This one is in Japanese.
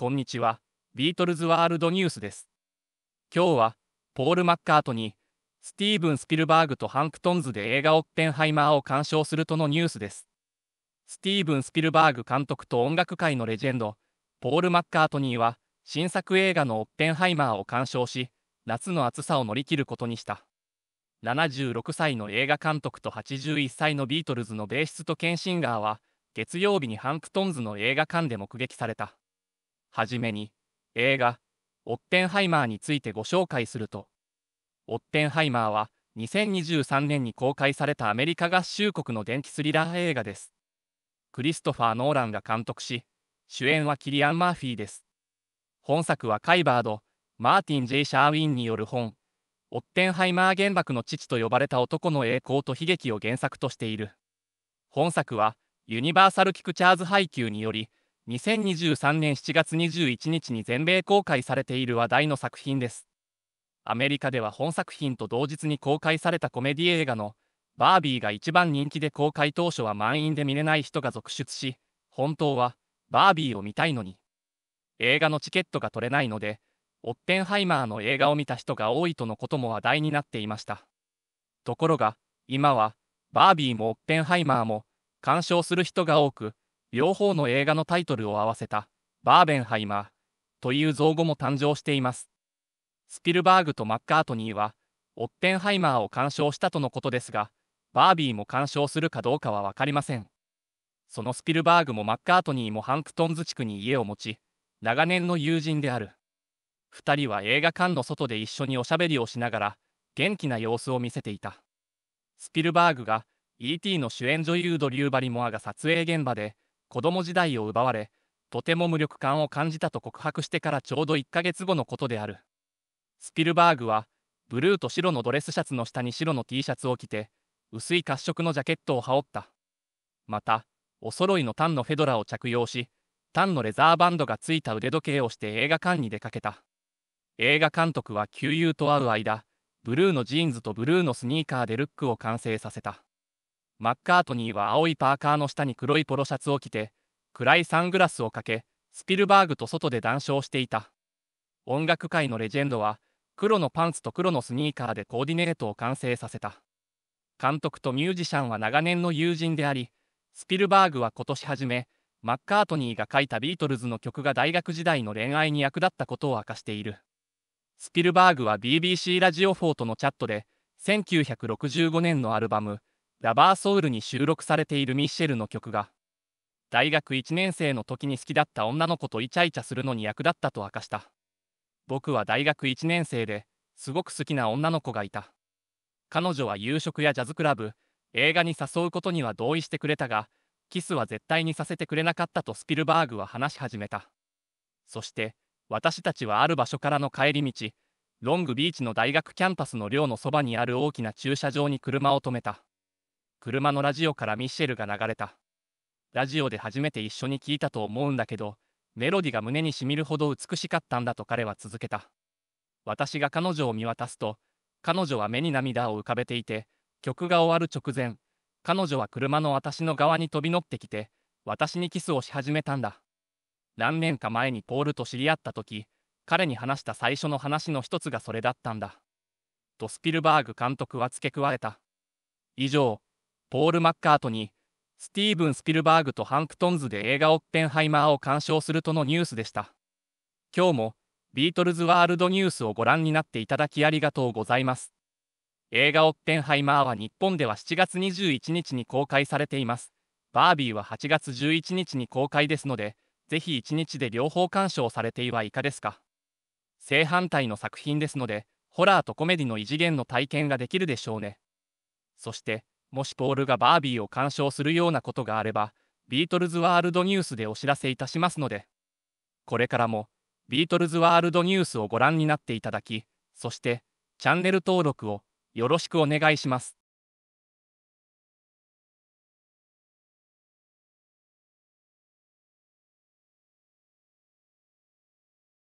こんにちは、ビートルズワールドニュースです。今日は、ポール・マッカートニー、スティーブン・スピルバーグとハンクトンズで映画オッペンハイマーを鑑賞するとのニュースです。スティーブン・スピルバーグ監督と音楽界のレジェンド、ポール・マッカートニーは、新作映画のオッペンハイマーを鑑賞し、夏の暑さを乗り切ることにした。76歳の映画監督と81歳のビートルズのベーシストンシンガーは、月曜日にハンクトンズの映画館で目撃された。はじめに、映画、オッテンハイマーについてご紹介すると、オッテンハイマーは、2023年に公開されたアメリカ合衆国の電気スリラー映画です。クリストファー・ノーランが監督し、主演はキリアン・マーフィーです。本作はカイバード、マーティン・ジェイ・シャーウィンによる本、オッテンハイマー原爆の父と呼ばれた男の栄光と悲劇を原作としている。本作は、ユニバーサル・キクチャーズ配給により、2023年7月21日に全米公開されている話題の作品です。アメリカでは本作品と同日に公開されたコメディ映画のバービーが一番人気で公開当初は満員で見れない人が続出し、本当はバービーを見たいのに。映画のチケットが取れないので、オッペンハイマーの映画を見た人が多いとのことも話題になっていました。ところが、今は、バービーもオッペンハイマーも、鑑賞する人が多く、両方の映画のタイトルを合わせた、バーベンハイマーという造語も誕生しています。スピルバーグとマッカートニーは、オッテンハイマーを鑑賞したとのことですが、バービーも鑑賞するかどうかは分かりません。そのスピルバーグもマッカートニーもハンクトンズ地区に家を持ち、長年の友人である。2人は映画館の外で一緒におしゃべりをしながら、元気な様子を見せていた。スピルバーグが E.T. の主演女優ドリューバリモアが撮影現場で、子供時代を奪われ、とても無力感を感じたと告白してからちょうど1ヶ月後のことである。スピルバーグは、ブルーと白のドレスシャツの下に白の T シャツを着て、薄い褐色のジャケットを羽織った。また、お揃いのタンのフェドラを着用し、タンのレザーバンドがついた腕時計をして映画館に出かけた。映画監督は旧友と会う間、ブルーのジーンズとブルーのスニーカーでルックを完成させた。マッカートニーは青いパーカーの下に黒いポロシャツを着て、暗いサングラスをかけ、スピルバーグと外で談笑していた。音楽界のレジェンドは、黒のパンツと黒のスニーカーでコーディネートを完成させた。監督とミュージシャンは長年の友人であり、スピルバーグは今年初め、マッカートニーが書いたビートルズの曲が大学時代の恋愛に役立ったことを明かしている。スピルバーグは BBC ラジオ4とのチャットで、1965年のアルバム、ラバーソウルに収録されているミッシェルの曲が、大学1年生の時に好きだった女の子とイチャイチャするのに役立ったと明かした。僕は大学1年生ですごく好きな女の子がいた。彼女は夕食やジャズクラブ、映画に誘うことには同意してくれたが、キスは絶対にさせてくれなかったとスピルバーグは話し始めた。そして、私たちはある場所からの帰り道、ロングビーチの大学キャンパスの寮のそばにある大きな駐車場に車を止めた。車のラジオからミシェルが流れた。ラジオで初めて一緒に聴いたと思うんだけど、メロディが胸にしみるほど美しかったんだと彼は続けた。私が彼女を見渡すと、彼女は目に涙を浮かべていて、曲が終わる直前、彼女は車の私の側に飛び乗ってきて、私にキスをし始めたんだ。何年か前にポールと知り合った時、彼に話した最初の話の一つがそれだったんだ。とスピルバーグ監督は付け加えた。以上。ポール・マッカートに、スティーブン・スピルバーグとハンプトンズで映画オッペンハイマーを鑑賞するとのニュースでした。今日も、ビートルズワールドニュースをご覧になっていただきありがとうございます。映画オッペンハイマーは日本では7月21日に公開されています。バービーは8月11日に公開ですので、ぜひ1日で両方鑑賞されてはいかですか。正反対の作品ですので、ホラーとコメディの異次元の体験ができるでしょうね。そして、もしポールがバービーを鑑賞するようなことがあれば、ビートルズワールドニュースでお知らせいたしますので、これからも、ビートルズワールドニュースをご覧になっていただき、そして、チャンネル登録をよろしくお願いします。